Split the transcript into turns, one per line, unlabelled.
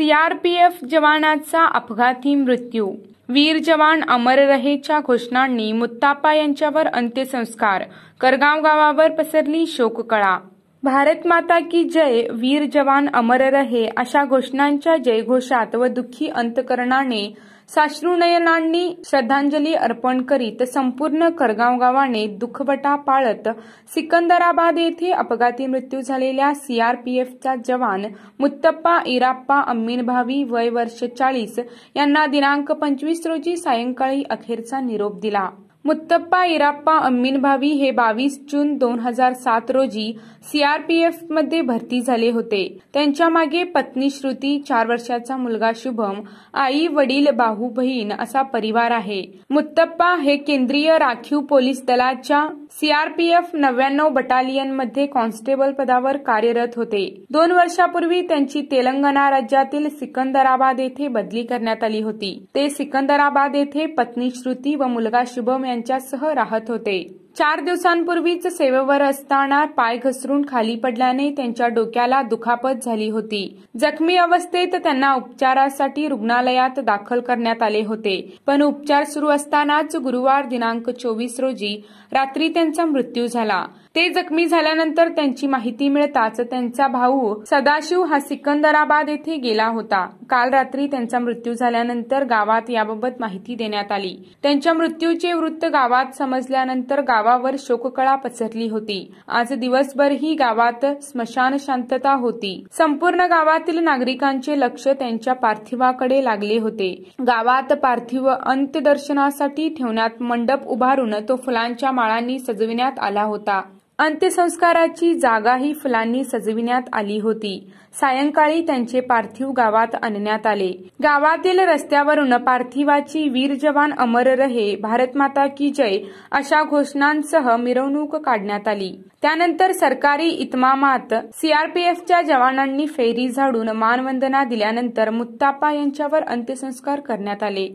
CRPF जवानाचा अपघाती मृत्यू वीर जवान अमर रहेच्या घोषणांनी मुत्तापा यांच्यावर अंत्यसंस्कार करगाव गावावर पसरली शोककळा भारत माता की जय वीर जवान अमर रहे अशा घोषणांच्या जयघोषात व दुःखी अंतकरणाने साश्रुनयनांनी श्रद्धांजली अर्पण करीत संपूर्ण करगाव गावाने दुःखवटा पाळत सिकंदराबाद येथे अपघाती मृत्यू झालेल्या सीआरपीएफचा जवान मुत्तप्पा इराप्पा अम्मीनभावी भावी वय वर्ष चाळीस यांना दिनांक पंचवीस रोजी सायंकाळी अखेरचा निरोप दिला मुत्तप्पा इराप्पा अम्मीन भावी हे बावीस जून दोन हजार सात रोजी सीआरपीएफ मध्ये भरती झाले होते त्यांच्या मागे पत्नी श्रुती चार वर्षाचा मुलगा शुभम आई वडील बाहू बहीण असा परिवार आहे मुत्तप्पा हे केंद्रीय राखीव पोलीस दलाच्या सीआरपीएफ नव्याण्णव बटालियन मध्ये कॉन्स्टेबल पदावर कार्यरत होते दोन वर्षापूर्वी त्यांची तेलंगणा राज्यातील सिकंदराबाद येथे बदली करण्यात आली होती ते सिकंदराबाद येथे पत्नी श्रुती व मुलगा शुभम त्यांच्यासह राहत होते चार दिवसांपूर्वीच सेवेवर असताना पाय घसरून खाली पडल्याने त्यांच्या डोक्याला दुखापत झाली होती जखमी अवस्थेत त्यांना उपचारासाठी रुग्णालयात दाखल करण्यात आले होते पण उपचार सुरू असतानाच गुरुवार दिनांक चोवीस रोजी रात्री त्यांचा मृत्यू झाला ते जखमी झाल्यानंतर त्यांची माहिती मिळताच त्यांचा भाऊ सदाशिव हा सिकंदराबाद येथे गेला होता काल रात्री त्यांचा मृत्यू झाल्यानंतर गावात याबाबत माहिती देण्यात आली त्यांच्या मृत्यूचे वृत्त गावात समजल्यानंतर गाव गावावर शोककळा पसरली होती आज ही गावात स्मशान शांतता होती संपूर्ण गावातील नागरिकांचे लक्ष त्यांच्या पार्थिवाकडे लागले होते गावात पार्थिव अंत्यदर्शनासाठी ठेवण्यात मंडप उभारून तो फुलांच्या माळांनी सजविण्यात आला होता अंत्यसंस्काराची जागाही फुलांनी सजविण्यात आली होती सायंकाळी त्यांचे पार्थिव गावात आणण्यात आले गावातील रस्त्यावरून पार्थिवाची वीर जवान अमर रहे भारतमाता की जय अशा घोषणांसह मिरवणूक काढण्यात आली त्यानंतर सरकारी इतमामात सीआरपीएफच्या जवानांनी फेरी झाडून मानवंदना दिल्यानंतर मुत्तापा यांच्यावर अंत्यसंस्कार करण्यात आले